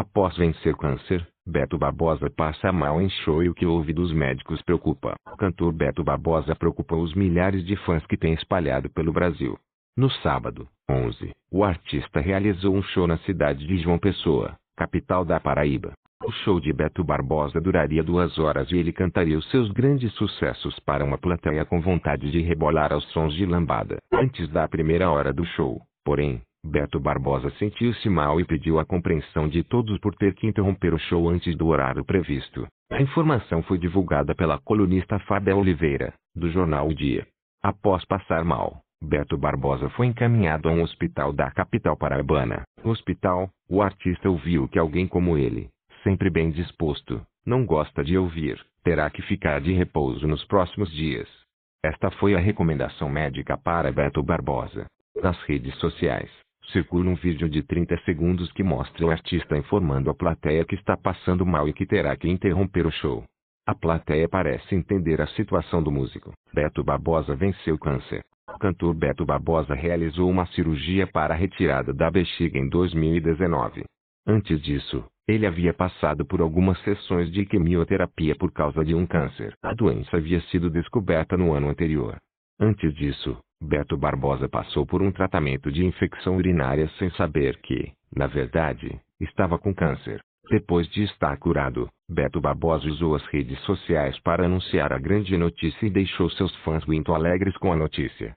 Após vencer câncer, Beto Barbosa passa mal em show e o que ouve dos médicos preocupa. O cantor Beto Barbosa preocupa os milhares de fãs que tem espalhado pelo Brasil. No sábado, 11, o artista realizou um show na cidade de João Pessoa, capital da Paraíba. O show de Beto Barbosa duraria duas horas e ele cantaria os seus grandes sucessos para uma plateia com vontade de rebolar aos sons de lambada. Antes da primeira hora do show, porém, Beto Barbosa sentiu-se mal e pediu a compreensão de todos por ter que interromper o show antes do horário previsto. A informação foi divulgada pela colunista Fábio Oliveira, do jornal O Dia. Após passar mal, Beto Barbosa foi encaminhado a um hospital da capital paraibana. No hospital, o artista ouviu que alguém como ele, sempre bem disposto, não gosta de ouvir, terá que ficar de repouso nos próximos dias. Esta foi a recomendação médica para Beto Barbosa. Nas redes sociais, Circula um vídeo de 30 segundos que mostra o artista informando a plateia que está passando mal e que terá que interromper o show. A plateia parece entender a situação do músico. Beto Barbosa venceu câncer. O cantor Beto Barbosa realizou uma cirurgia para a retirada da bexiga em 2019. Antes disso, ele havia passado por algumas sessões de quimioterapia por causa de um câncer. A doença havia sido descoberta no ano anterior. Antes disso, Beto Barbosa passou por um tratamento de infecção urinária sem saber que, na verdade, estava com câncer. Depois de estar curado, Beto Barbosa usou as redes sociais para anunciar a grande notícia e deixou seus fãs muito alegres com a notícia.